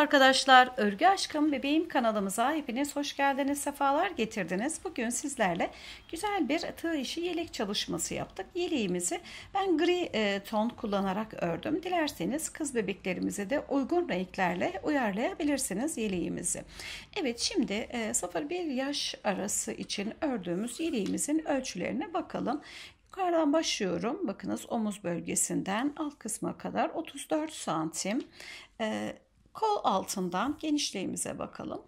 Merhaba arkadaşlar, Örgü Aşkım Bebeğim kanalımıza hepiniz hoş geldiniz, sefalar getirdiniz. Bugün sizlerle güzel bir tığ işi yelek çalışması yaptık. Yeleğimizi ben gri e, ton kullanarak ördüm. Dilerseniz kız bebeklerimize de uygun renklerle uyarlayabilirsiniz yeleğimizi. Evet şimdi e, 0-1 yaş arası için ördüğümüz yeleğimizin ölçülerine bakalım. Yukarıdan başlıyorum. Bakınız omuz bölgesinden alt kısma kadar 34 santim. Ee, Kol altından genişliğimize bakalım.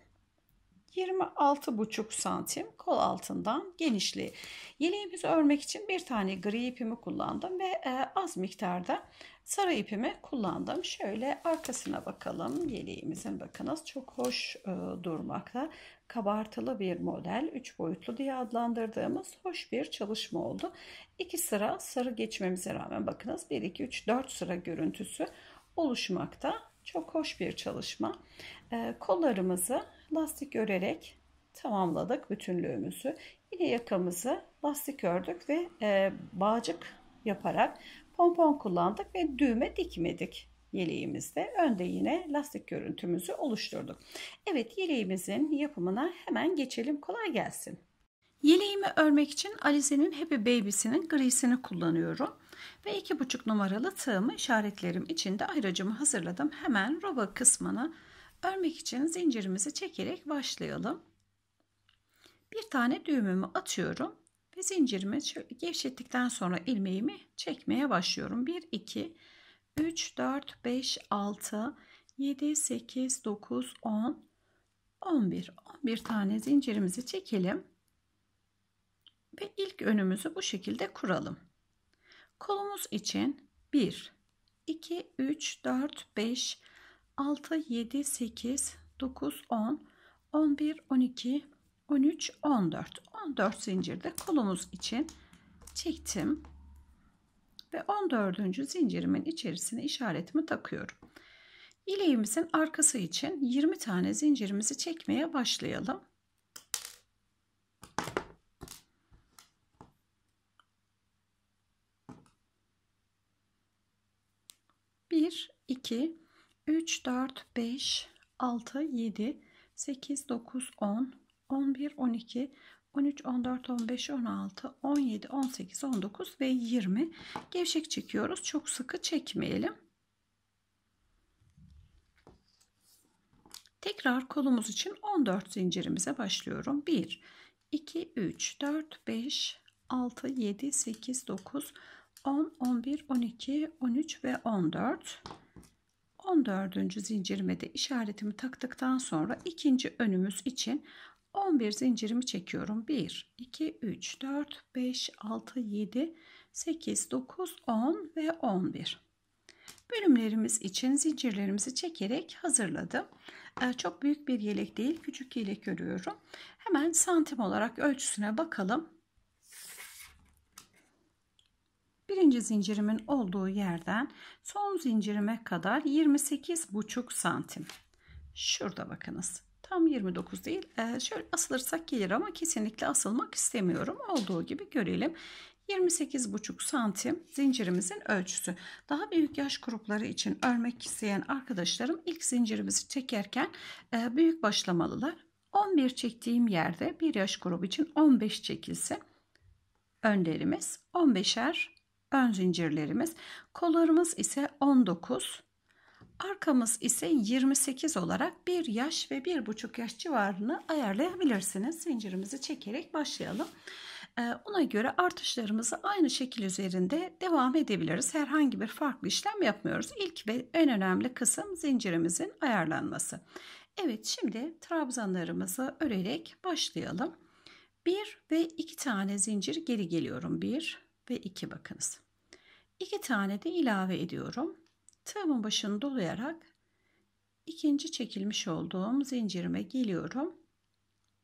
26,5 santim kol altından genişliği. Yeleğimizi örmek için bir tane gri ipimi kullandım ve e, az miktarda sarı ipimi kullandım. Şöyle arkasına bakalım. Yeleğimizin bakınız çok hoş e, durmakta. Kabartılı bir model. 3 boyutlu diye adlandırdığımız hoş bir çalışma oldu. 2 sıra sarı geçmemize rağmen bakınız 1, 2, 3, 4 sıra görüntüsü oluşmakta. Çok hoş bir çalışma. Ee, kollarımızı lastik örerek tamamladık bütünlüğümüzü. Yine yakamızı lastik ördük ve e, bağcık yaparak pompon kullandık ve düğme dikmedik yeleğimizde. Önde yine lastik görüntümüzü oluşturduk. Evet yeleğimizin yapımına hemen geçelim. Kolay gelsin. Yeleğimi örmek için Alize'nin Happy Babies'inin grisini kullanıyorum. Ve 2,5 numaralı tığımı işaretlerim içinde ayracımı hazırladım. Hemen roba kısmını örmek için zincirimizi çekerek başlayalım. Bir tane düğümümü atıyorum ve zincirimi gevşettikten sonra ilmeğimi çekmeye başlıyorum. 1, 2, 3, 4, 5, 6, 7, 8, 9, 10, 11. 11 tane zincirimizi çekelim. Ve ilk önümüzü bu şekilde kuralım. Kolumuz için 1, 2, 3, 4, 5, 6, 7, 8, 9, 10, 11, 12, 13, 14. 14 zincirde kolumuz için çektim. Ve 14. zincirimin içerisine işaretimi takıyorum. İleğimizin arkası için 20 tane zincirimizi çekmeye başlayalım. 1, 2, 3, 4, 5, 6, 7, 8, 9, 10, 11, 12, 13, 14, 15, 16, 17, 18, 19 ve 20 gevşek çekiyoruz. Çok sıkı çekmeyelim. Tekrar kolumuz için 14 zincirimize başlıyorum. 1, 2, 3, 4, 5, 6, 7, 8, 9, 10. 10, 11, 12, 13 ve 14. 14. zincirime de işaretimi taktıktan sonra ikinci önümüz için 11 zincirimi çekiyorum. 1, 2, 3, 4, 5, 6, 7, 8, 9, 10 ve 11. Bölümlerimiz için zincirlerimizi çekerek hazırladım. Ee, çok büyük bir yelek değil küçük yelek örüyorum. Hemen santim olarak ölçüsüne bakalım. birinci zincirimin olduğu yerden son zincirime kadar 28 buçuk santim şurada bakınız tam 29 değil ee, şöyle asılırsak gelir ama kesinlikle asılmak istemiyorum olduğu gibi görelim 28 buçuk santim zincirimizin ölçüsü daha büyük yaş grupları için örmek isteyen arkadaşlarım ilk zincirimizi çekerken e, büyük başlamalılar 11 çektiğim yerde bir yaş grubu için 15 çekilsin önlerimiz 15'er ön zincirlerimiz. Kollarımız ise 19, arkamız ise 28 olarak 1 yaş ve 1,5 yaş civarını ayarlayabilirsiniz. Zincirimizi çekerek başlayalım. Ona ee, göre artışlarımızı aynı şekil üzerinde devam edebiliriz. Herhangi bir farklı işlem yapmıyoruz. İlk ve en önemli kısım zincirimizin ayarlanması. Evet şimdi trabzanlarımızı örerek başlayalım. 1 ve 2 tane zincir geri geliyorum. 1 ve 2 bakınız. 2 tane de ilave ediyorum. Tığımın başını dolayarak ikinci çekilmiş olduğum zincirime geliyorum.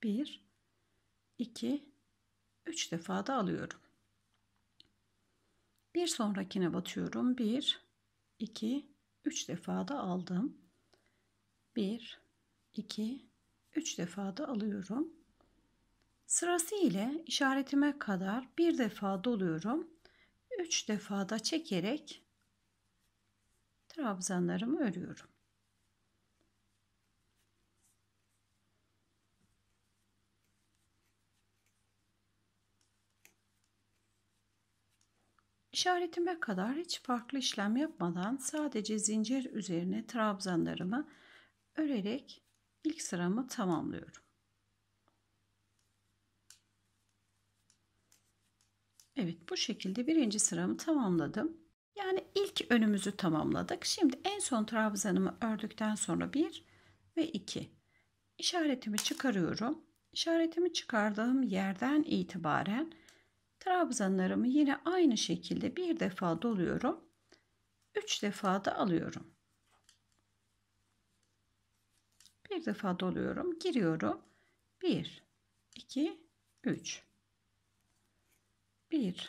1 2 3 defa da alıyorum. Bir sonrakine batıyorum. 1 2 3 defa da aldım. 1 2 3 defa da alıyorum. Sırası ile işaretime kadar bir defa doluyorum 3 defada çekerek trabzanlarımı örüyorum. İşaretime kadar hiç farklı işlem yapmadan sadece zincir üzerine trabzanlarımı örerek ilk sıramı tamamlıyorum. Evet bu şekilde birinci sıramı tamamladım. Yani ilk önümüzü tamamladık. Şimdi en son trabzanımı ördükten sonra 1 ve 2 işaretimi çıkarıyorum. İşaretimi çıkardığım yerden itibaren trabzanlarımı yine aynı şekilde bir defa doluyorum. 3 defa da alıyorum. Bir defa doluyorum, giriyorum. 1 2 3 1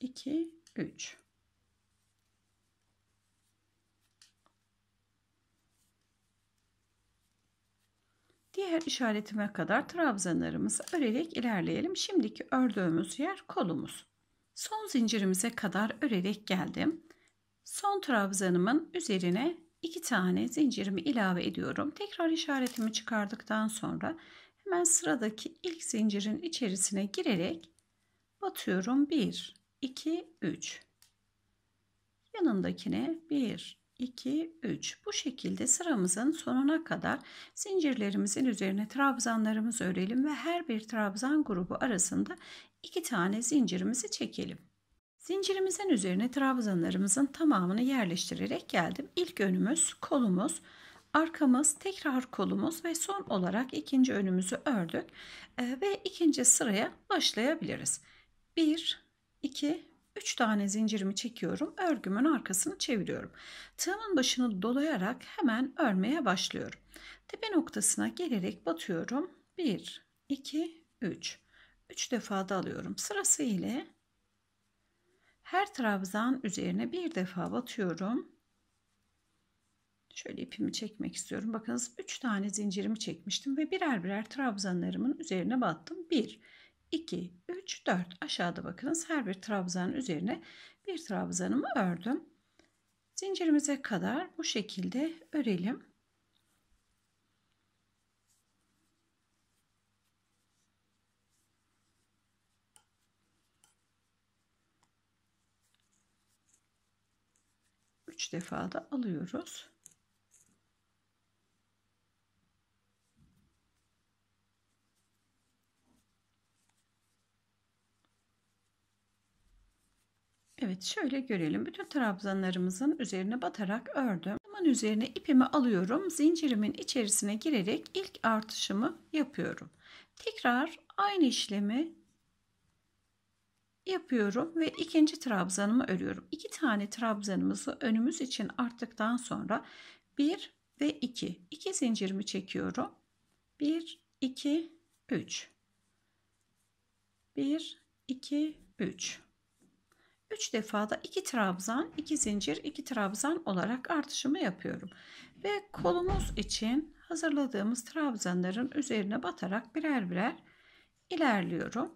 2 3 Diğer işaretime kadar trabzanlarımızı örerek ilerleyelim. Şimdiki ördüğümüz yer kolumuz. Son zincirimize kadar örerek geldim. Son trabzanımın üzerine iki tane zincirimi ilave ediyorum. Tekrar işaretimi çıkardıktan sonra hemen sıradaki ilk zincirin içerisine girerek Atıyorum 1 2 3 yanındakine 1 2 3 bu şekilde sıramızın sonuna kadar zincirlerimizin üzerine trabzanlarımızı örelim ve her bir trabzan grubu arasında 2 tane zincirimizi çekelim. Zincirimizin üzerine trabzanlarımızın tamamını yerleştirerek geldim. İlk önümüz kolumuz, arkamız, tekrar kolumuz ve son olarak ikinci önümüzü ördük ee, ve ikinci sıraya başlayabiliriz. 1, 2, 3 tane zincirimi çekiyorum. Örgümün arkasını çeviriyorum. Tığımın başını dolayarak hemen örmeye başlıyorum. Tepe noktasına gelerek batıyorum. 1, 2, 3. 3 defa da alıyorum. Sırası ile her trabzan üzerine bir defa batıyorum. Şöyle ipimi çekmek istiyorum. Bakınız 3 tane zincirimi çekmiştim ve birer birer trabzanlarımın üzerine battım. 1, 2, 2, 3, 4 aşağıda bakınız her bir trabzanın üzerine bir trabzanımı ördüm. Zincirimize kadar bu şekilde örelim. Üç defa da alıyoruz. Evet şöyle görelim. Bütün trabzanlarımızın üzerine batarak ördüm. Hemen üzerine ipimi alıyorum. Zincirimin içerisine girerek ilk artışımı yapıyorum. Tekrar aynı işlemi yapıyorum ve ikinci trabzanımı örüyorum. İki tane trabzanımızı önümüz için arttıktan sonra 1 ve 2. 2 zincirimi çekiyorum. 1, 2, 3. 1, 2, 3. 3 defada 2 trabzan, 2 zincir, 2 trabzan olarak artışımı yapıyorum. Ve kolumuz için hazırladığımız trabzanların üzerine batarak birer birer ilerliyorum.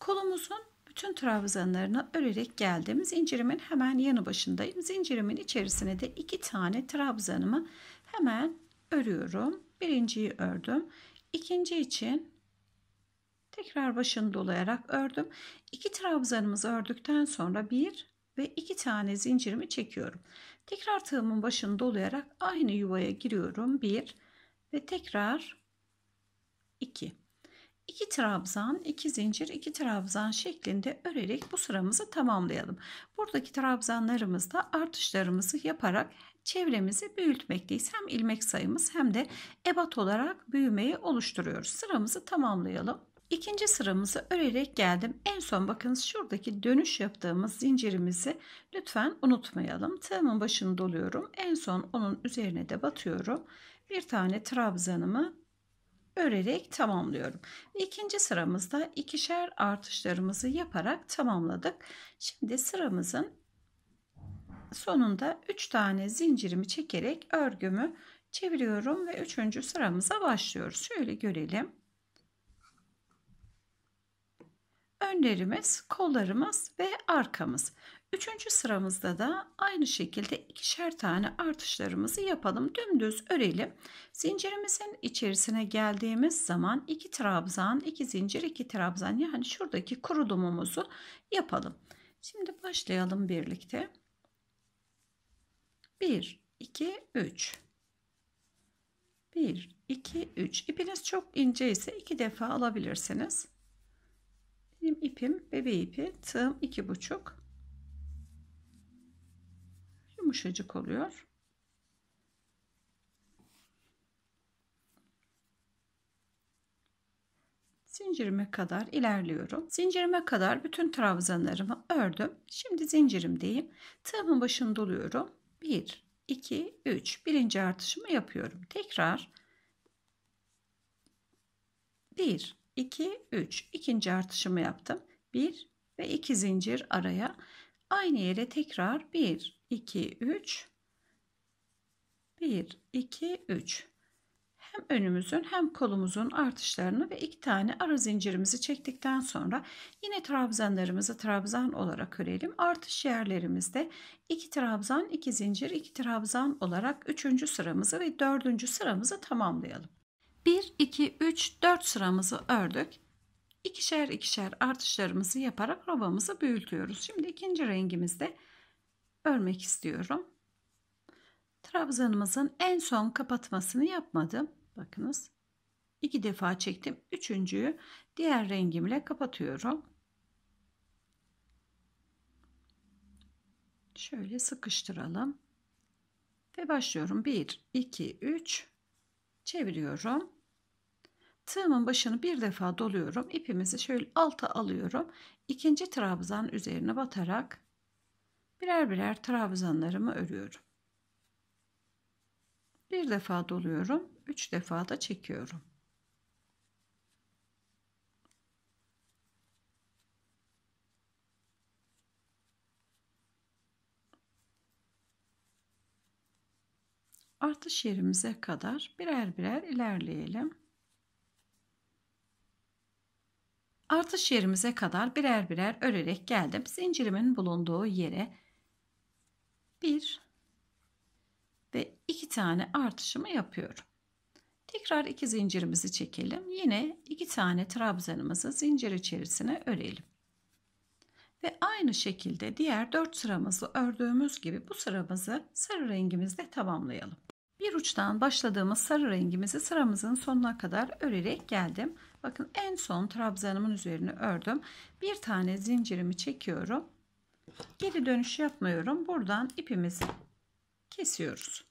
Kolumuzun bütün trabzanlarını örerek geldim. Zincirimin hemen yanı başındayım. Zincirimin içerisine de iki tane trabzanımı hemen örüyorum. Birinciyi ördüm. İkinci için Tekrar başını dolayarak ördüm. İki trabzanımızı ördükten sonra bir ve iki tane zincirimi çekiyorum. Tekrar tığımın başını dolayarak aynı yuvaya giriyorum. bir ve tekrar iki. İki trabzan, iki zincir, iki trabzan şeklinde örerek bu sıramızı tamamlayalım. Buradaki trabzanlarımızda artışlarımızı yaparak çevremizi büyütmekteyiz. Hem ilmek sayımız hem de ebat olarak büyümeyi oluşturuyoruz. Sıramızı tamamlayalım. İkinci sıramızı örerek geldim. En son bakınız şuradaki dönüş yaptığımız zincirimizi lütfen unutmayalım. Tığımın başını doluyorum. En son onun üzerine de batıyorum. Bir tane trabzanımı örerek tamamlıyorum. İkinci sıramızda ikişer artışlarımızı yaparak tamamladık. Şimdi sıramızın sonunda 3 tane zincirimi çekerek örgümü çeviriyorum ve 3. sıramıza başlıyoruz. Şöyle görelim. önlerimiz, kollarımız ve arkamız. Üçüncü sıramızda da aynı şekilde ikişer tane artışlarımızı yapalım. Dümdüz örelim. Zincirimizin içerisine geldiğimiz zaman iki trabzan, iki zincir, iki trabzan yani şuradaki kurulumumuzu yapalım. Şimdi başlayalım birlikte. 1, 2, 3. 1, 2, 3. İpiniz çok ince ise iki defa alabilirsiniz. Benim ipim bebe ipi tığım iki buçuk. Yumuşacık oluyor. zincirime kadar ilerliyorum. Zincirime kadar bütün trabzanlarımı ördüm. Şimdi zincirimdeyim. Tığımın başını doluyorum. 1, 2, 3. Birinci artışımı yapıyorum. Tekrar 1, 2, 3. İkinci artışımı yaptım. 1 ve 2 zincir araya. Aynı yere tekrar 1, 2, 3. 1, 2, 3. Hem önümüzün hem kolumuzun artışlarını ve iki tane ara zincirimizi çektikten sonra yine trabzanlarımızı trabzan olarak örelim. Artış yerlerimizde iki trabzan, iki zincir, iki trabzan olarak üçüncü sıramızı ve dördüncü sıramızı tamamlayalım. 1, 2, 3, 4 sıramızı ördük. İkişer ikişer artışlarımızı yaparak robamızı büyütüyoruz. Şimdi ikinci rengimizde örmek istiyorum. Trabzanımızın en son kapatmasını yapmadım. Bakınız iki defa çektim. Üçüncüyü diğer rengimle kapatıyorum. Şöyle sıkıştıralım. Ve başlıyorum. 1, 2, 3 çeviriyorum. Tığımın başını bir defa doluyorum. İpimizi şöyle alta alıyorum. İkinci trabzan üzerine batarak birer birer trabzanlarımı örüyorum. Bir defa doluyorum. Üç defa da çekiyorum. Artış yerimize kadar birer birer ilerleyelim. Artış yerimize kadar birer birer örerek geldim. Zincirimin bulunduğu yere bir ve iki tane artışımı yapıyorum. Tekrar iki zincirimizi çekelim. Yine iki tane trabzanımızı zincir içerisine örelim. Ve aynı şekilde diğer dört sıramızı ördüğümüz gibi bu sıramızı sarı rengimizle tamamlayalım. Bir uçtan başladığımız sarı rengimizi sıramızın sonuna kadar örerek geldim. Bakın en son trabzanımın üzerine ördüm. Bir tane zincirimi çekiyorum. Geri dönüş yapmıyorum. Buradan ipimizi kesiyoruz.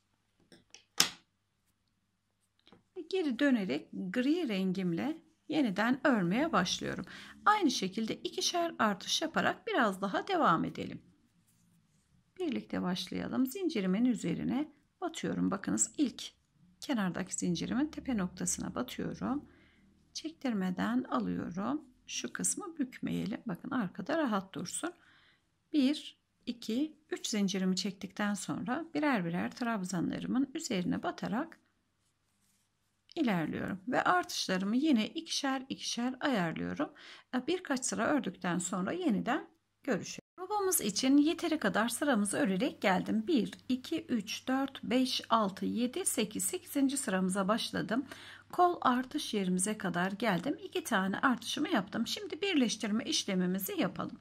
Geri dönerek gri rengimle yeniden örmeye başlıyorum. Aynı şekilde ikişer artış yaparak biraz daha devam edelim. Birlikte başlayalım. Zincirimin üzerine batıyorum. Bakınız ilk kenardaki zincirimin tepe noktasına batıyorum Çektirmeden alıyorum. Şu kısmı bükmeyelim. Bakın arkada rahat dursun. 1, 2, 3 zincirimi çektikten sonra birer birer trabzanlarımın üzerine batarak ilerliyorum ve artışlarımı yine ikişer ikişer ayarlıyorum. E, birkaç sıra ördükten sonra yeniden görüşürüz. Robamız için yeteri kadar sıramızı örerek geldim. 1, 2, 3, 4, 5, 6, 7, 8, 8. sıramıza başladım kol artış yerimize kadar geldim. İki tane artışımı yaptım. Şimdi birleştirme işlemimizi yapalım.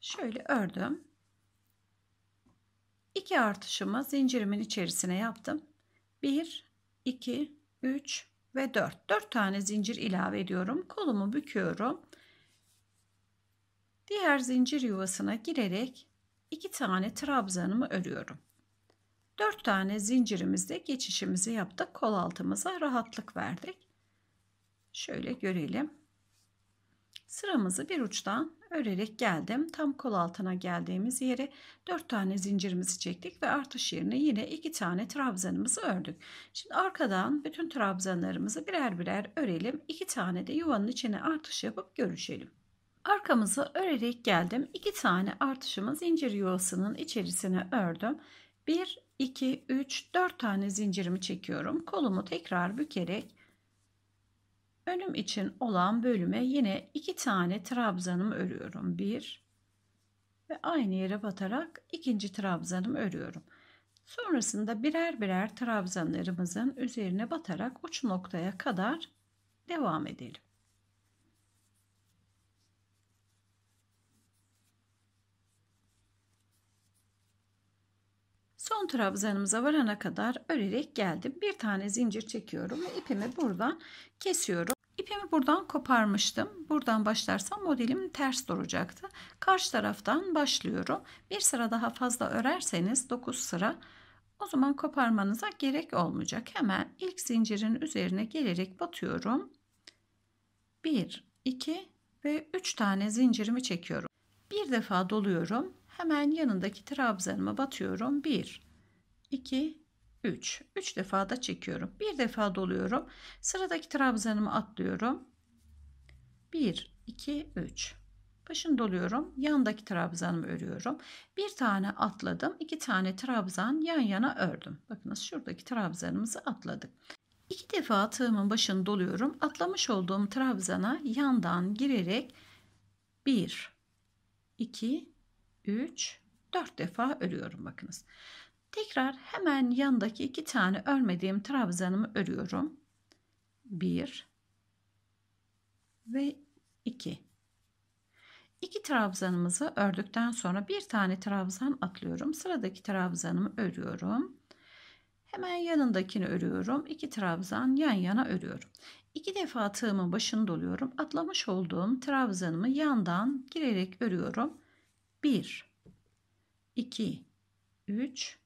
Şöyle ördüm. İki artışımı zincirimin içerisine yaptım. 1, 2, 3 ve 4. 4 tane zincir ilave ediyorum. Kolumu büküyorum. Diğer zincir yuvasına girerek iki tane trabzanımı örüyorum. 4 tane zincirimizde geçişimizi yaptık. Kol altımıza rahatlık verdik. Şöyle görelim. Sıramızı bir uçtan örerek geldim. Tam kol altına geldiğimiz yere 4 tane zincirimizi çektik ve artış yerine yine 2 tane trabzanımızı ördük. Şimdi arkadan bütün trabzanlarımızı birer birer örelim. 2 tane de yuvanın içine artış yapıp görüşelim. Arkamızı örerek geldim. 2 tane artışımı zincir yuvasının içerisine ördüm. 1 2, 3, 4 tane zincirimi çekiyorum. Kolumu tekrar bükerek önüm için olan bölüme yine 2 tane trabzanımı örüyorum. 1 ve aynı yere batarak ikinci trabzanımı örüyorum. Sonrasında birer birer trabzanlarımızın üzerine batarak uç noktaya kadar devam edelim. Son trabzanımıza varana kadar örerek geldim. Bir tane zincir çekiyorum ve ipimi buradan kesiyorum. İpimi buradan koparmıştım. Buradan başlarsam modelim ters duracaktı. Karşı taraftan başlıyorum. Bir sıra daha fazla örerseniz 9 sıra o zaman koparmanıza gerek olmayacak. Hemen ilk zincirin üzerine gelerek batıyorum. 1, 2 ve 3 tane zincirimi çekiyorum. Bir defa doluyorum. Hemen yanındaki trabzanıma batıyorum. 1, 2, 3. 3 defa da çekiyorum. Bir defa doluyorum. Sıradaki trabzanımı atlıyorum. 1, 2, 3. Başını doluyorum. Yandaki trabzanımı örüyorum. Bir tane atladım. iki tane trabzan yan yana ördüm. Bakınız şuradaki trabzanımızı atladık. İki defa tığımın başını doluyorum. Atlamış olduğum trabzana yandan girerek 1, 2, 3, 4 defa örüyorum bakınız. Tekrar hemen yandaki iki tane örmediğim trabzanımı örüyorum. 1 ve 2. İki trabzanımızı ördükten sonra bir tane trabzan atlıyorum. Sıradaki trabzanımı örüyorum. Hemen yanındakini örüyorum. İki trabzan yan yana örüyorum. İki defa tığımın başını doluyorum. Atlamış olduğum trabzanımı yandan girerek örüyorum. 1, 2, 3,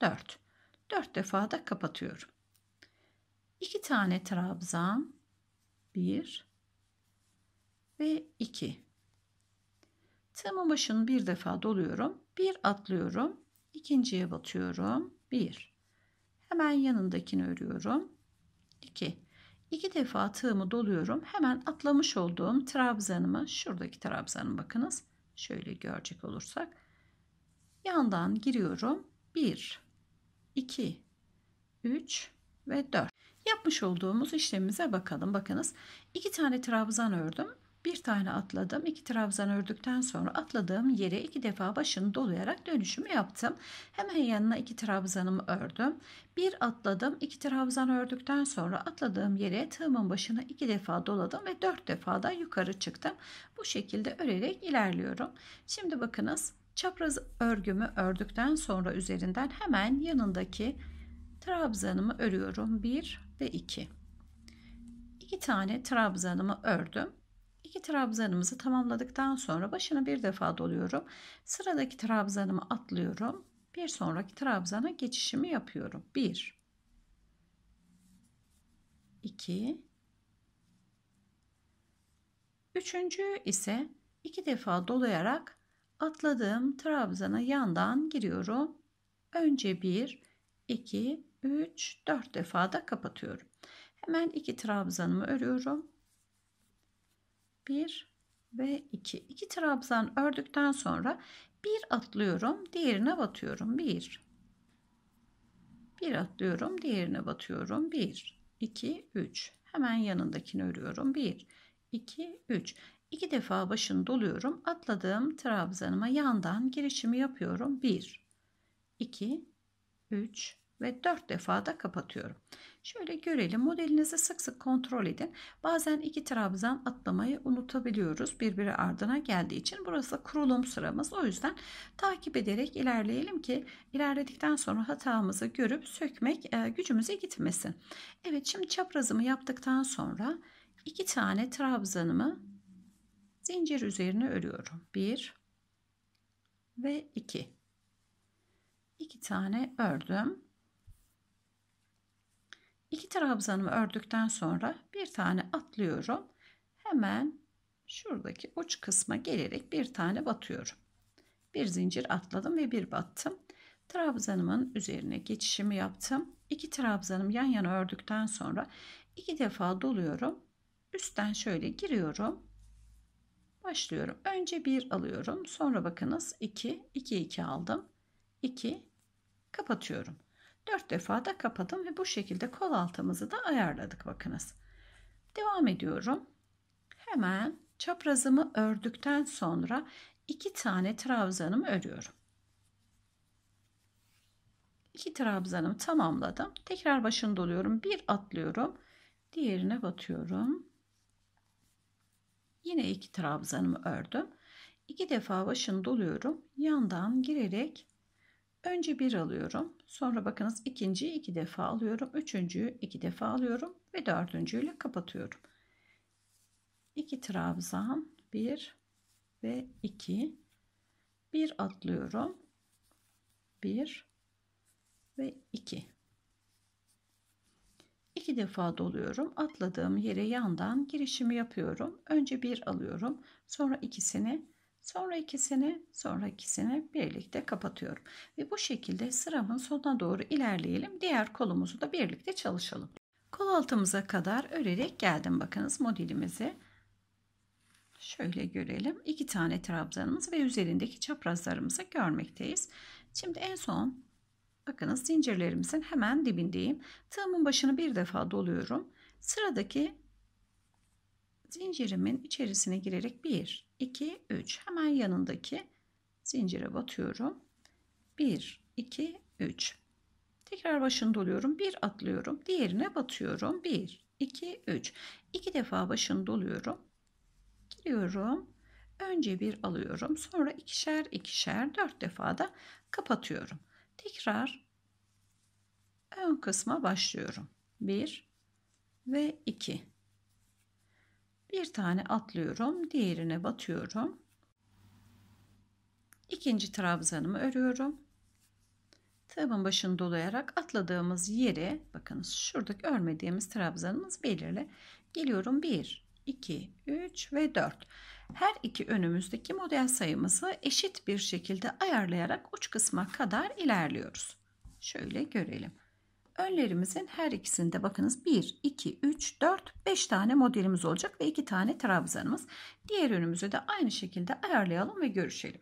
4. 4 defa da kapatıyorum. 2 tane trabzan 1 ve 2. Tığımın başını bir defa doluyorum. Bir atlıyorum. ikinciye batıyorum. 1. Hemen yanındakini örüyorum. 2. 2 defa tığımı doluyorum. Hemen atlamış olduğum trabzanımı şuradaki trabzanım bakınız. Şöyle görecek olursak. Yandan giriyorum. 1, 2, 3 ve 4. Yapmış olduğumuz işlemimize bakalım. Bakınız iki tane trabzan ördüm. Bir tane atladım. iki trabzan ördükten sonra atladığım yere iki defa başını dolayarak dönüşümü yaptım. Hemen yanına iki trabzanımı ördüm. Bir atladım. iki trabzan ördükten sonra atladığım yere tığımın başına iki defa doladım ve dört defa da yukarı çıktım. Bu şekilde örerek ilerliyorum. Şimdi bakınız çapraz örgümü ördükten sonra üzerinden hemen yanındaki trabzanımı örüyorum. Bir ve iki. İki tane trabzanımı ördüm. İki trabzanımızı tamamladıktan sonra başını bir defa doluyorum. Sıradaki trabzanımı atlıyorum. Bir sonraki trabzana geçişimi yapıyorum. 1 2 Üçüncü ise iki defa dolayarak atladığım trabzana yandan giriyorum. Önce 1, 2, 3, 4 defa da kapatıyorum. Hemen iki trabzanımı örüyorum. 1 ve 2. 2 trabzan ördükten sonra bir atlıyorum, diğerine batıyorum. 1 bir atlıyorum, diğerine batıyorum. 1 2 3. Hemen yanındakini örüyorum. 1 2 3. 2 defa başını doluyorum. Atladığım trabzanıma yandan girişimi yapıyorum. 1 2 3 ve 4 defa da kapatıyorum. Şöyle görelim modelinizi sık sık kontrol edin. Bazen iki trabzan atlamayı unutabiliyoruz birbiri ardına geldiği için. Burası kurulum sıramız o yüzden takip ederek ilerleyelim ki ilerledikten sonra hatamızı görüp sökmek e, gücümüze gitmesin. Evet şimdi çaprazımı yaptıktan sonra iki tane trabzanımı zincir üzerine örüyorum. 1 ve 2 2 tane ördüm İki trabzanımı ördükten sonra bir tane atlıyorum. Hemen şuradaki uç kısma gelerek bir tane batıyorum. Bir zincir atladım ve bir battım. Trabzanımın üzerine geçişimi yaptım. İki trabzanım yan yana ördükten sonra iki defa doluyorum. Üstten şöyle giriyorum. Başlıyorum. Önce bir alıyorum. Sonra bakınız iki iki iki aldım. İki kapatıyorum. 4 defa da kapadım ve bu şekilde kol altımızı da ayarladık bakınız. Devam ediyorum. Hemen çaprazımı ördükten sonra 2 tane trabzanımı örüyorum. 2 trabzanımı tamamladım. Tekrar başını doluyorum. Bir atlıyorum. Diğerine batıyorum. Yine 2 trabzanımı ördüm. 2 defa başını doluyorum. Yandan girerek önce bir alıyorum. Sonra bakınız ikinciyi iki defa alıyorum. Üçüncüyü iki defa alıyorum. Ve dördüncüyle kapatıyorum. İki trabzan bir ve iki, bir atlıyorum bir ve iki. İki defa doluyorum atladığım yere yandan girişimi yapıyorum önce bir alıyorum sonra ikisini Sonra ikisini, sonra ikisini birlikte kapatıyorum. Ve bu şekilde sıramın sonuna doğru ilerleyelim. Diğer kolumuzu da birlikte çalışalım. Kol altımıza kadar örerek geldim. Bakınız modelimizi şöyle görelim. İki tane trabzanımız ve üzerindeki çaprazlarımızı görmekteyiz. Şimdi en son bakınız zincirlerimizin hemen dibindeyim. Tığımın başını bir defa doluyorum. Sıradaki zincirimin içerisine girerek 1 2, 3. Hemen yanındaki zincire batıyorum. 1, 2, 3. Tekrar başını doluyorum. Bir atlıyorum. Diğerine batıyorum. 1, 2, 3. 2 defa başını doluyorum. Giriyorum. Önce bir alıyorum. Sonra ikişer ikişer dört defa da kapatıyorum. Tekrar ön kısma başlıyorum. 1 ve 2. Bir tane atlıyorum, diğerine batıyorum. İkinci trabzanımı örüyorum. Tığımın başını dolayarak atladığımız yere bakınız şuradaki örmediğimiz trabzanımız belirli. Geliyorum 1, 2, 3 ve 4. Her iki önümüzdeki model sayımızı eşit bir şekilde ayarlayarak uç kısma kadar ilerliyoruz. Şöyle görelim. Önlerimizin her ikisinde bakınız 1, 2, 3, 4, 5 tane modelimiz olacak ve 2 tane trabzanımız. Diğer önümüzü de aynı şekilde ayarlayalım ve görüşelim.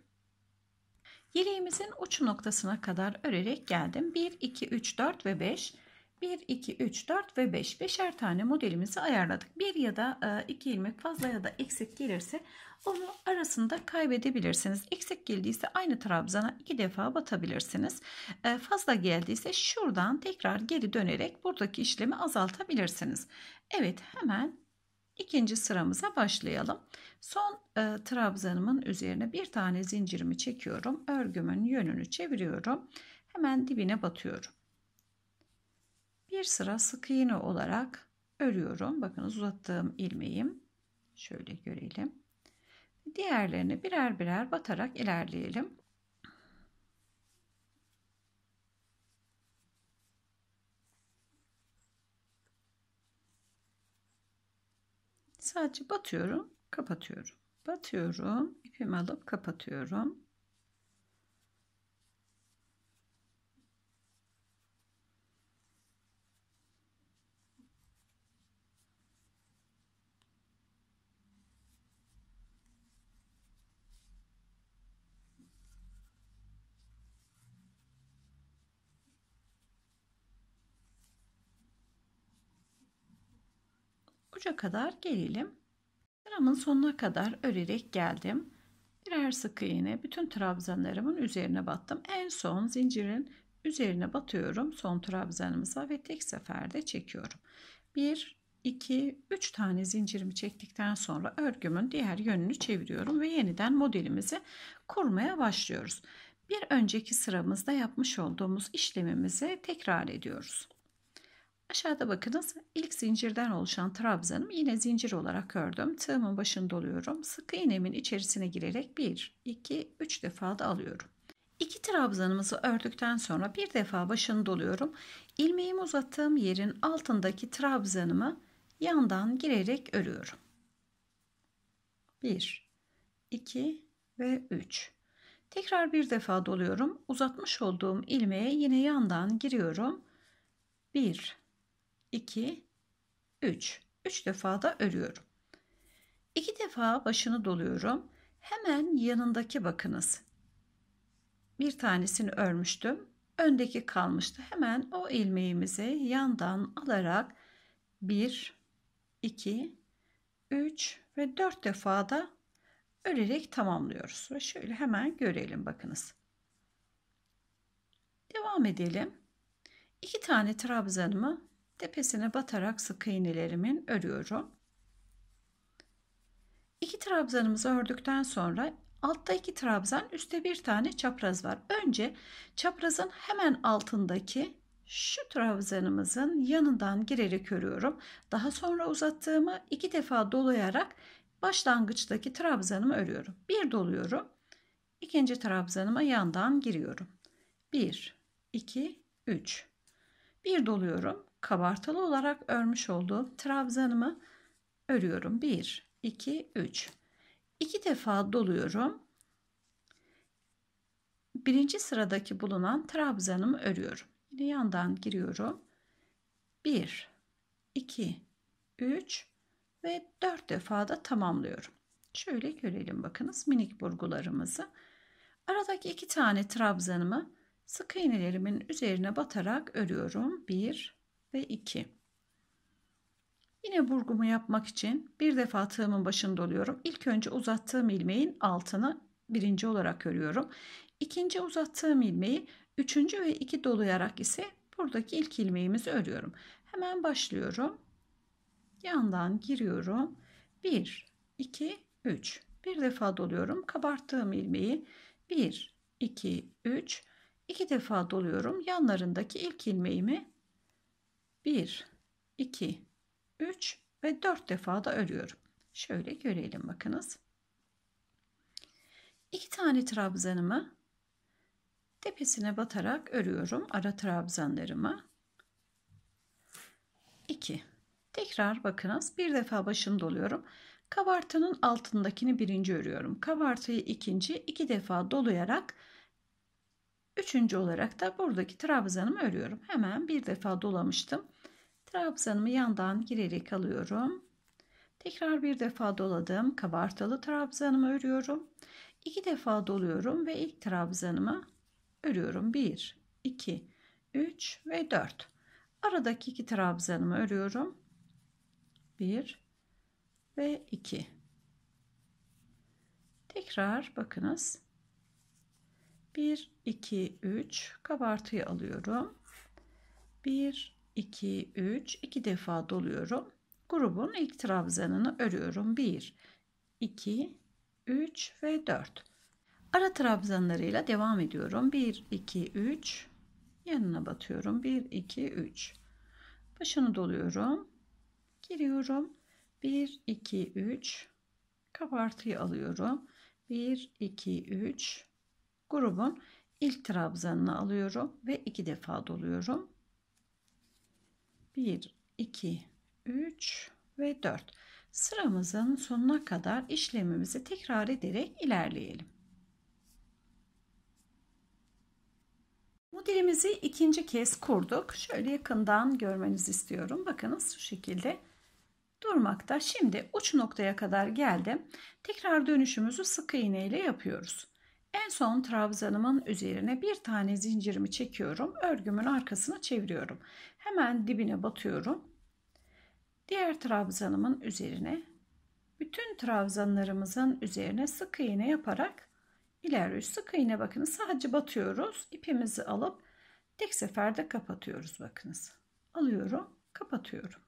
Yeleğimizin uç noktasına kadar örerek geldim. 1, 2, 3, 4 ve 5. 1, 2, 3, 4 ve 5. Beşer tane modelimizi ayarladık. Bir ya da e, iki ilmek fazla ya da eksik gelirse onu arasında kaybedebilirsiniz. Eksik geldiyse aynı trabzana iki defa batabilirsiniz. E, fazla geldiyse şuradan tekrar geri dönerek buradaki işlemi azaltabilirsiniz. Evet hemen ikinci sıramıza başlayalım. Son e, trabzanımın üzerine bir tane zincirimi çekiyorum. Örgümün yönünü çeviriyorum. Hemen dibine batıyorum bir sıra sık iğne olarak örüyorum. Bakınız uzattığım ilmeğim. Şöyle görelim. Diğerlerini birer birer batarak ilerleyelim. Sadece batıyorum, kapatıyorum. Batıyorum, ipimi alıp kapatıyorum. uca kadar gelelim. Sıramın sonuna kadar örerek geldim. Birer sık iğne bütün trabzanlarımın üzerine battım. En son zincirin üzerine batıyorum son trabzanımıza ve tek seferde çekiyorum. 1 2 3 tane zincirimi çektikten sonra örgümün diğer yönünü çeviriyorum ve yeniden modelimizi kurmaya başlıyoruz. Bir önceki sıramızda yapmış olduğumuz işlemimizi tekrar ediyoruz. Aşağıda bakınız ilk zincirden oluşan trabzanım yine zincir olarak ördüm. Tığımın başını doluyorum. Sık iğnemin içerisine girerek 1, 2, 3 defa da alıyorum. İki trabzanımızı ördükten sonra bir defa başını doluyorum. İlmeğimi uzattığım yerin altındaki trabzanımı yandan girerek örüyorum. 1, 2 ve 3. Tekrar bir defa doluyorum. Uzatmış olduğum ilmeğe yine yandan giriyorum. 1 2, 3. 3 defa da örüyorum. 2 defa başını doluyorum. Hemen yanındaki bakınız. Bir tanesini örmüştüm. Öndeki kalmıştı. Hemen o ilmeğimizi yandan alarak 1, 2, 3 ve 4 defa da örerek tamamlıyoruz. Ve şöyle hemen görelim bakınız. Devam edelim. 2 tane trabzanımı tepesine batarak sık iğnelerimin örüyorum. İki trabzanımızı ördükten sonra altta iki trabzan, üstte bir tane çapraz var. Önce çaprazın hemen altındaki şu trabzanımızın yanından girerek örüyorum. Daha sonra uzattığımı iki defa dolayarak başlangıçtaki trabzanımı örüyorum. Bir doluyorum. İkinci trabzanıma yandan giriyorum. 1 2 3 bir doluyorum kabartılı olarak örmüş olduğum trabzanımı örüyorum. 1, 2, 3. 2 defa doluyorum. Birinci sıradaki bulunan trabzanımı örüyorum. Yine yandan giriyorum. 1, 2, 3 ve 4 defa da tamamlıyorum. Şöyle görelim bakınız minik burgularımızı. Aradaki iki tane trabzanımı sık iğnelerimin üzerine batarak örüyorum. 1 ve 2. Yine burgumu yapmak için bir defa tığımın başında oluyorum. İlk önce uzattığım ilmeğin altını birinci olarak örüyorum. İkinci uzattığım ilmeği üçüncü ve iki dolayarak ise buradaki ilk ilmeğimizi örüyorum. Hemen başlıyorum. Yandan giriyorum. 1, 2, 3. Bir defa doluyorum. Kabarttığım ilmeği 1, 2, 3. İki defa doluyorum. Yanlarındaki ilk ilmeğimi 1, 2, 3 ve 4 defa da örüyorum. Şöyle görelim bakınız. 2 tane trabzanımı tepesine batarak örüyorum ara trabzanlarımı. 2. Tekrar bakınız bir defa başını doluyorum. Kabartının altındakini birinci örüyorum. Kabartıyı ikinci iki defa dolayarak Üçüncü olarak da buradaki trabzanımı örüyorum. Hemen bir defa dolamıştım. Trabzanımı yandan girerek alıyorum. Tekrar bir defa doladım. Kabartalı trabzanımı örüyorum. İki defa doluyorum ve ilk trabzanımı örüyorum. 1, 2, 3 ve 4. Aradaki iki trabzanımı örüyorum. 1 ve 2. Tekrar bakınız. 1, 2, 3 kabartıyı alıyorum. 1, 2, 3 2 defa doluyorum. Grubun ilk trabzanını örüyorum. 1, 2, 3 ve 4. Ara trabzanlarıyla devam ediyorum. 1, 2, 3 yanına batıyorum. 1, 2, 3 başını doluyorum. Giriyorum. 1, 2, 3 kabartıyı alıyorum. 1, 2, 3 grubun İlk trabzanını alıyorum ve iki defa doluyorum. 1 2 3 ve 4. Sıramızın sonuna kadar işlemimizi tekrar ederek ilerleyelim. Modelimizi ikinci kez kurduk. Şöyle yakından görmenizi istiyorum. Bakınız şu şekilde durmakta. Şimdi uç noktaya kadar geldim. Tekrar dönüşümüzü sık iğne ile yapıyoruz. En son trabzanımın üzerine bir tane zincirimi çekiyorum. Örgümün arkasına çeviriyorum. Hemen dibine batıyorum. Diğer trabzanımın üzerine bütün trabzanlarımızın üzerine sık iğne yaparak ileri sık iğne bakın sadece batıyoruz. İpimizi alıp tek seferde kapatıyoruz bakınız. Alıyorum, kapatıyorum.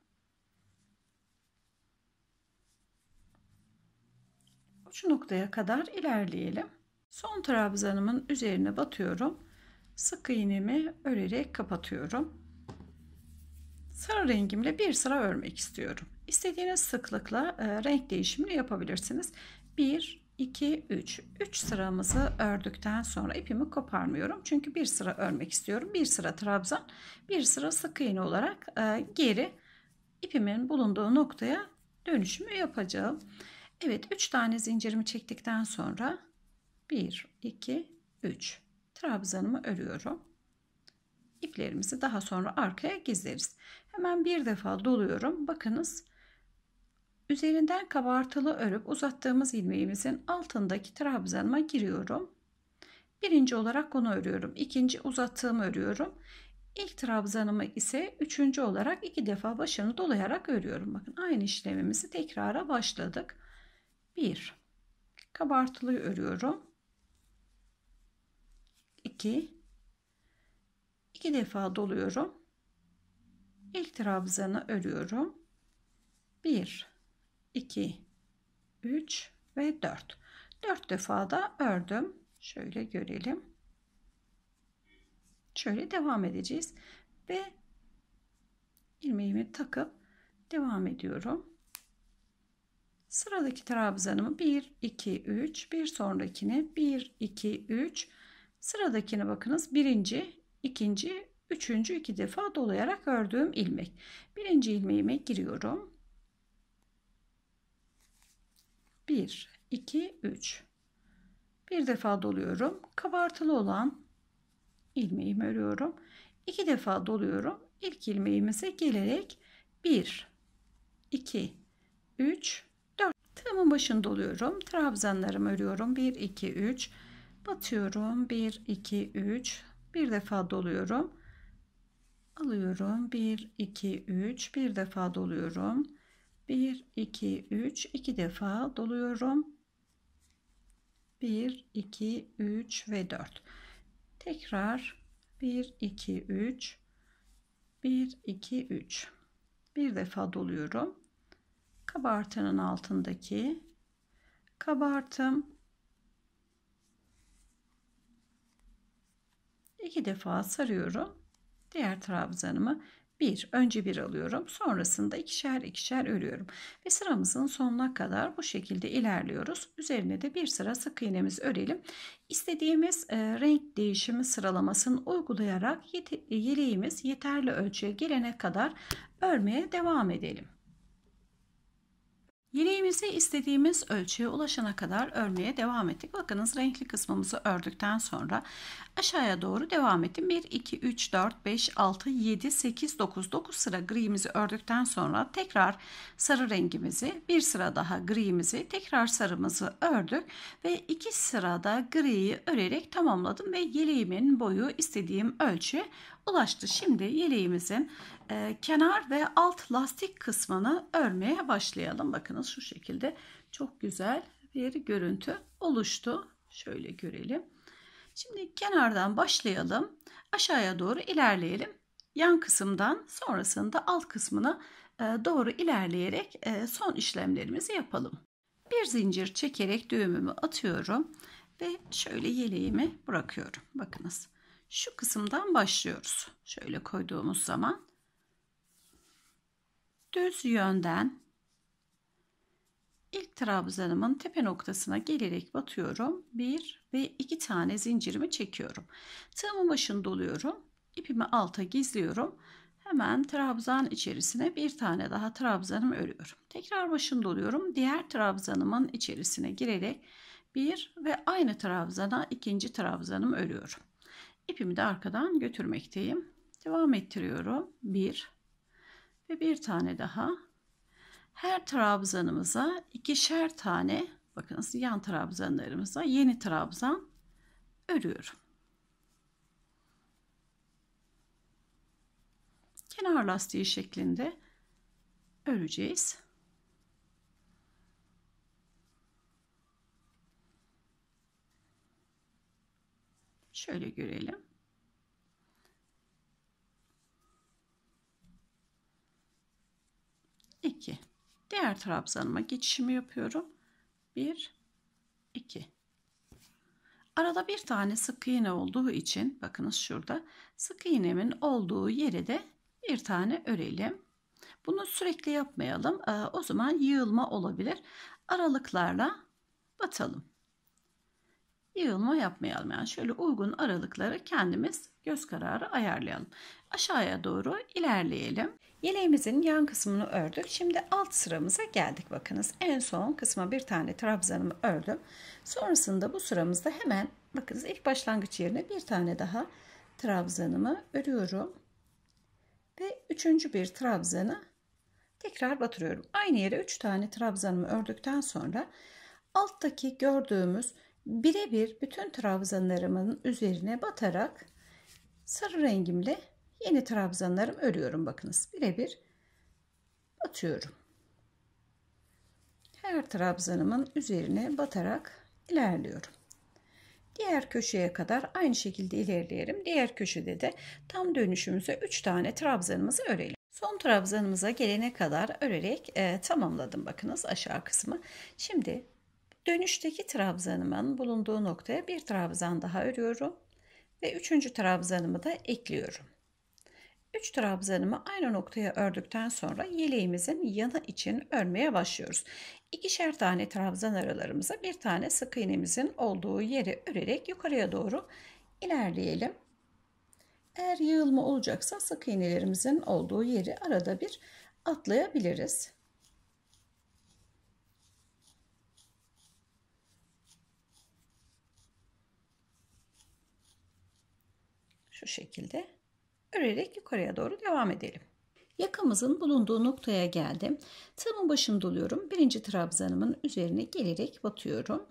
Şu noktaya kadar ilerleyelim. Son trabzanımın üzerine batıyorum. Sık iğnemi örerek kapatıyorum. Sarı rengimle bir sıra örmek istiyorum. İstediğiniz sıklıkla e, renk değişimini yapabilirsiniz. 1 2 3 3 sıramızı ördükten sonra ipimi koparmıyorum. Çünkü bir sıra örmek istiyorum. Bir sıra trabzan, bir sıra sık iğne olarak e, geri ipimin bulunduğu noktaya dönüşümü yapacağım. Evet 3 tane zincirimi çektikten sonra 1, 2, 3. Trabzanımı örüyorum. İplerimizi daha sonra arkaya gizleriz. Hemen bir defa doluyorum. Bakınız üzerinden kabartılı örüp uzattığımız ilmeğimizin altındaki trabzanıma giriyorum. Birinci olarak onu örüyorum. ikinci uzattığımı örüyorum. İlk trabzanımı ise üçüncü olarak iki defa başını dolayarak örüyorum. Bakın aynı işlemimizi tekrara başladık. 1. Kabartılı örüyorum. 2 2 defa doluyorum. İlk trabzanı örüyorum. 1 2 3 ve 4. 4 defa da ördüm. Şöyle görelim. Şöyle devam edeceğiz ve ilmeğimi takıp devam ediyorum. Sıradaki trabzanımı 1 2 3 bir sonrakini 1 2 3 Sıradakine bakınız. Birinci, ikinci, üçüncü iki defa dolayarak ördüğüm ilmek. Birinci ilmeğime giriyorum. Bir, iki, üç. Bir defa doluyorum. Kabartılı olan ilmeğimi örüyorum. İki defa doluyorum. İlk ilmeğimize gelerek bir, iki, üç, dört. Tığımın başını doluyorum. Trabzanlarımı örüyorum. Bir, iki, üç. 4 batıyorum 1 2 3 bir defa doluyorum alıyorum 1 2 3 bir defa doluyorum 1 2 3 iki defa doluyorum 1 2 3 ve 4 tekrar 1 2 3 1 2 3 bir defa doluyorum kabartının altındaki kabartım iki defa sarıyorum. Diğer trabzanımı bir önce bir alıyorum. Sonrasında ikişer ikişer örüyorum. Ve sıramızın sonuna kadar bu şekilde ilerliyoruz. Üzerine de bir sıra sık iğnemiz örelim. İstediğimiz e, renk değişimi sıralamasını uygulayarak yeleğimiz yeterli ölçüye gelene kadar örmeye devam edelim. Yeleğimizi istediğimiz ölçüye ulaşana kadar örmeye devam ettik. Bakınız renkli kısmımızı ördükten sonra aşağıya doğru devam ettim. 1, 2, 3, 4, 5, 6, 7, 8, 9, 9 sıra griyimizi ördükten sonra tekrar sarı rengimizi, bir sıra daha griyimizi tekrar sarımızı ördük ve iki sırada griyi örerek tamamladım ve yeleğimin boyu istediğim ölçü ulaştı. Şimdi yeleğimizin e, kenar ve alt lastik kısmını örmeye başlayalım. Bakınız şu şekilde çok güzel bir görüntü oluştu. Şöyle görelim. Şimdi kenardan başlayalım. Aşağıya doğru ilerleyelim. Yan kısımdan sonrasında alt kısmına e, doğru ilerleyerek e, son işlemlerimizi yapalım. Bir zincir çekerek düğümümü atıyorum ve şöyle yeleğimi bırakıyorum. Bakınız şu kısımdan başlıyoruz. Şöyle koyduğumuz zaman düz yönden ilk trabzanımın tepe noktasına gelerek batıyorum. Bir ve iki tane zincirimi çekiyorum. Tığımın başını doluyorum. ipimi alta gizliyorum. Hemen trabzan içerisine bir tane daha trabzanımı örüyorum. Tekrar başını doluyorum. Diğer trabzanımın içerisine girerek bir ve aynı trabzana ikinci trabzanımı örüyorum ipimi de arkadan götürmekteyim. Devam ettiriyorum. Bir ve bir tane daha. Her trabzanımıza ikişer tane bakınız yan trabzanlarımıza yeni trabzan örüyorum. Kenar lastiği şeklinde öreceğiz. Şöyle görelim. İki. Diğer trabzanıma geçişimi yapıyorum. Bir, iki. Arada bir tane sık iğne olduğu için bakınız şurada sık iğnemin olduğu yere de bir tane örelim. Bunu sürekli yapmayalım. Ee, o zaman yığılma olabilir. Aralıklarla batalım yığılma yapmayalım. Yani şöyle uygun aralıkları kendimiz göz kararı ayarlayalım. Aşağıya doğru ilerleyelim. Yeleğimizin yan kısmını ördük. Şimdi alt sıramıza geldik bakınız. En son kısma bir tane trabzanımı ördüm. Sonrasında bu sıramızda hemen bakınız ilk başlangıç yerine bir tane daha trabzanımı örüyorum. Ve üçüncü bir trabzanı tekrar batırıyorum. Aynı yere üç tane trabzanımı ördükten sonra alttaki gördüğümüz birebir bütün trabzanlarımın üzerine batarak sarı rengimle yeni trabzanlarım örüyorum bakınız birebir batıyorum her trabzanımın üzerine batarak ilerliyorum diğer köşeye kadar aynı şekilde ilerleyelim diğer köşede de tam dönüşümüze 3 tane trabzanımızı örelim son trabzanımıza gelene kadar örerek e, tamamladım bakınız aşağı kısmı şimdi Dönüşteki trabzanımın bulunduğu noktaya bir trabzan daha örüyorum ve üçüncü trabzanımı da ekliyorum. Üç trabzanımı aynı noktaya ördükten sonra yeleğimizin yanı için örmeye başlıyoruz. İkişer tane trabzan aralarımıza bir tane sık iğnemizin olduğu yeri örerek yukarıya doğru ilerleyelim. Eğer yığılma olacaksa sık iğnelerimizin olduğu yeri arada bir atlayabiliriz. şu şekilde örerek yukarıya doğru devam edelim. Yakamızın bulunduğu noktaya geldim. Tığımın başını doluyorum. Birinci trabzanımın üzerine gelerek batıyorum.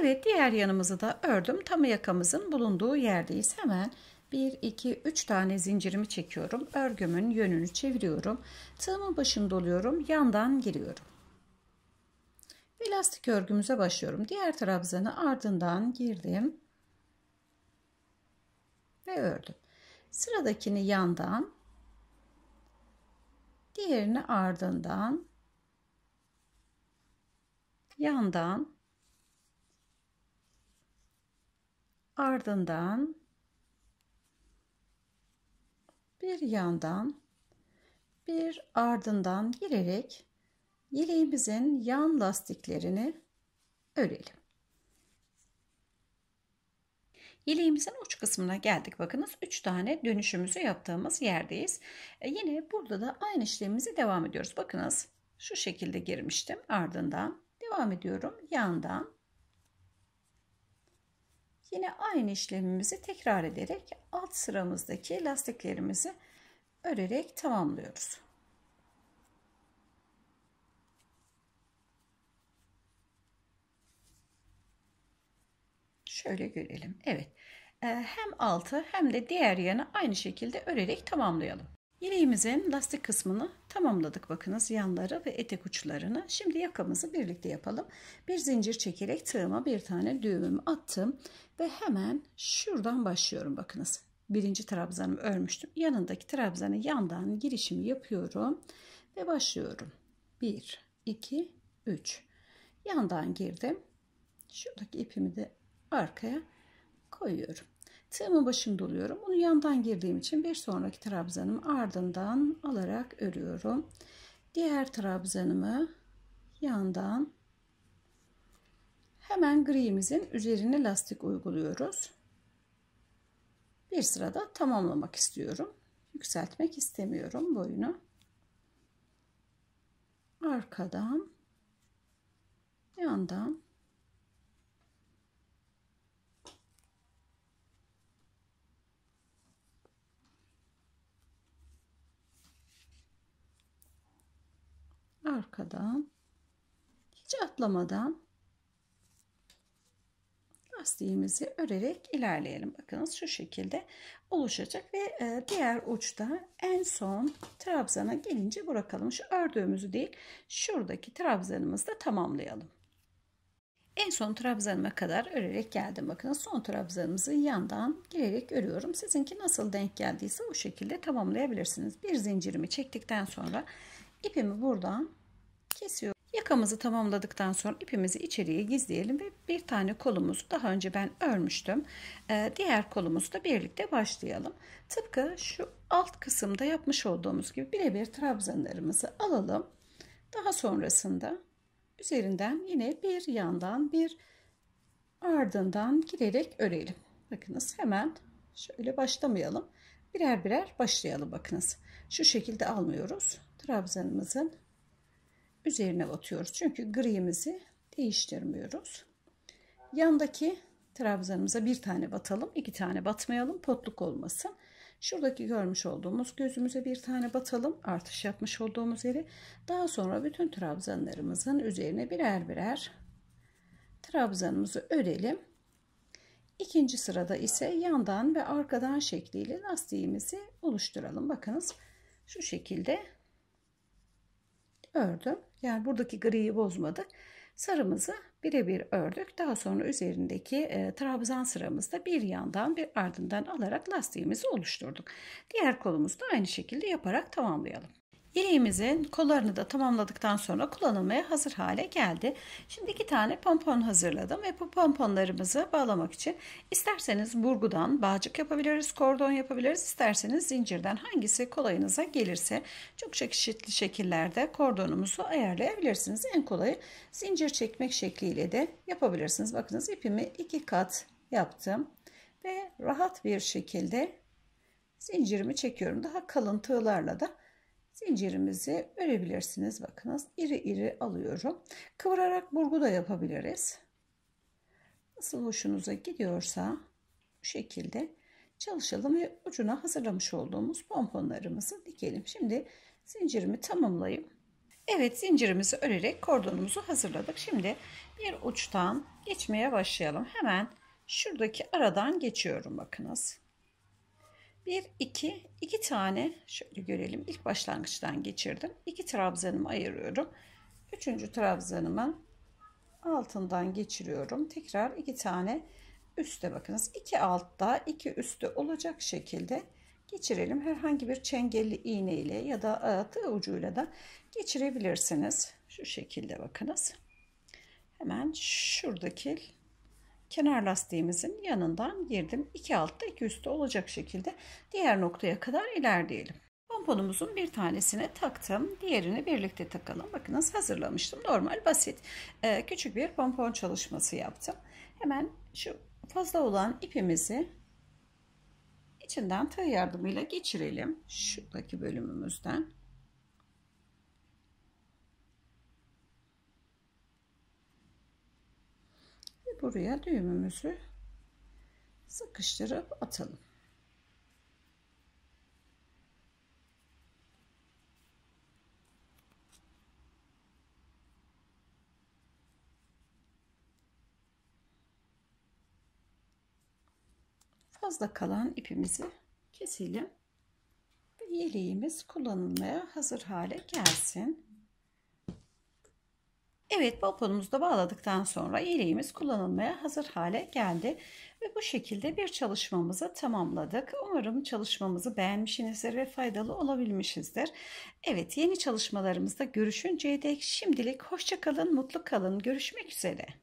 Evet diğer yanımızı da ördüm. Tam yakamızın bulunduğu yerdeyiz. Hemen 1, 2, 3 tane zincirimi çekiyorum. Örgümün yönünü çeviriyorum. Tığımın başını doluyorum. Yandan giriyorum. Ve lastik örgümüze başlıyorum. Diğer trabzanı ardından girdim ve ördüm. Sıradakini yandan, diğerini ardından, yandan, ardından, bir yandan, bir ardından girerek yeleğimizin yan lastiklerini örelim. Yeleğimizin uç kısmına geldik. Bakınız 3 tane dönüşümüzü yaptığımız yerdeyiz. E yine burada da aynı işlemimizi devam ediyoruz. Bakınız şu şekilde girmiştim. Ardından devam ediyorum. Yandan yine aynı işlemimizi tekrar ederek alt sıramızdaki lastiklerimizi örerek tamamlıyoruz. Şöyle görelim. Evet. Ee, hem altı hem de diğer yanı aynı şekilde örerek tamamlayalım. Yeleğimizin lastik kısmını tamamladık bakınız yanları ve etek uçlarını. Şimdi yakamızı birlikte yapalım. Bir zincir çekerek tığıma bir tane düğümümü attım ve hemen şuradan başlıyorum bakınız. Birinci trabzanımı örmüştüm. Yanındaki trabzanı yandan girişimi yapıyorum ve başlıyorum. 1, 2, 3. Yandan girdim. Şuradaki ipimi de arkaya koyuyorum. Tığımı başında doluyorum. Bunu yandan girdiğim için bir sonraki trabzanımı ardından alarak örüyorum. Diğer trabzanımı yandan hemen grimizin üzerine lastik uyguluyoruz. Bir sırada tamamlamak istiyorum. Yükseltmek istemiyorum boyunu. Arkadan yandan arkadan hiç atlamadan lastiğimizi örerek ilerleyelim. Bakınız şu şekilde oluşacak ve e, diğer uçta en son trabzana gelince bırakalım. Şu ördüğümüzü değil şuradaki trabzanımızı da tamamlayalım. En son trabzanıma kadar örerek geldim. Bakın son trabzanımızı yandan girerek örüyorum. Sizinki nasıl denk geldiyse o şekilde tamamlayabilirsiniz. Bir zincirimi çektikten sonra İpimi buradan kesiyorum. Yakamızı tamamladıktan sonra ipimizi içeriye gizleyelim ve bir tane kolumuzu daha önce ben örmüştüm. Ee, diğer kolumuzu da birlikte başlayalım. Tıpkı şu alt kısımda yapmış olduğumuz gibi birebir trabzanlarımızı alalım. Daha sonrasında üzerinden yine bir yandan bir ardından girerek örelim. Bakınız hemen şöyle başlamayalım. Birer birer başlayalım bakınız. Şu şekilde almıyoruz trabzanımızın üzerine batıyoruz. Çünkü grimizi değiştirmiyoruz. Yandaki trabzanımıza bir tane batalım, iki tane batmayalım, potluk olmasın. Şuradaki görmüş olduğumuz gözümüze bir tane batalım, artış yapmış olduğumuz yeri. Daha sonra bütün trabzanlarımızın üzerine birer birer trabzanımızı örelim. İkinci sırada ise yandan ve arkadan şekliyle lastiğimizi oluşturalım. Bakınız şu şekilde ördüm. Yani buradaki griyi bozmadık. Sarımızı birebir ördük. Daha sonra üzerindeki e, trabzan sıramızda bir yandan bir ardından alarak lastiğimizi oluşturduk. Diğer kolumuzu da aynı şekilde yaparak tamamlayalım. İliğimizin kollarını da tamamladıktan sonra kullanılmaya hazır hale geldi. Şimdi iki tane pompon hazırladım ve bu pomponlarımızı bağlamak için isterseniz burgudan bağcık yapabiliriz, kordon yapabiliriz, isterseniz zincirden hangisi kolayınıza gelirse çok çeşitli şekillerde kordonumuzu ayarlayabilirsiniz. En kolayı zincir çekmek şekliyle de yapabilirsiniz. Bakınız ipimi iki kat yaptım ve rahat bir şekilde zincirimi çekiyorum. Daha kalın tığlarla da zincirimizi örebilirsiniz. Bakınız iri iri alıyorum. Kıvırarak burgu da yapabiliriz. Nasıl hoşunuza gidiyorsa bu şekilde çalışalım ve ucuna hazırlamış olduğumuz pomponlarımızı dikelim. Şimdi zincirimi tamamlayayım. Evet zincirimizi örerek kordonumuzu hazırladık. Şimdi bir uçtan geçmeye başlayalım. Hemen şuradaki aradan geçiyorum bakınız. 1, 2, 2 tane şöyle görelim. İlk başlangıçtan geçirdim. 2 trabzanımı ayırıyorum. 3. trabzanımın altından geçiriyorum. Tekrar 2 tane üstte bakınız. 2 altta 2 üstte olacak şekilde geçirelim. Herhangi bir çengelli iğne ile ya da e, tığ ucuyla da geçirebilirsiniz. Şu şekilde bakınız. Hemen şuradaki kenar lastiğimizin yanından girdim. İki altta iki üstte olacak şekilde diğer noktaya kadar ilerleyelim. Pomponumuzun bir tanesine taktım. Diğerini birlikte takalım. Bakınız hazırlamıştım. Normal basit ee, küçük bir pompon çalışması yaptım. Hemen şu fazla olan ipimizi içinden tığ yardımıyla geçirelim. Şuradaki bölümümüzden. buraya düğümümüzü sıkıştırıp atalım. Fazla kalan ipimizi keselim. ve Yeleğimiz kullanılmaya hazır hale gelsin. Evet balkonumuzu da bağladıktan sonra iğneğimiz kullanılmaya hazır hale geldi. Ve bu şekilde bir çalışmamızı tamamladık. Umarım çalışmamızı beğenmişsinizdir ve faydalı olabilmişizdir. Evet yeni çalışmalarımızda görüşünceye dek şimdilik hoşçakalın, mutlu kalın. Görüşmek üzere.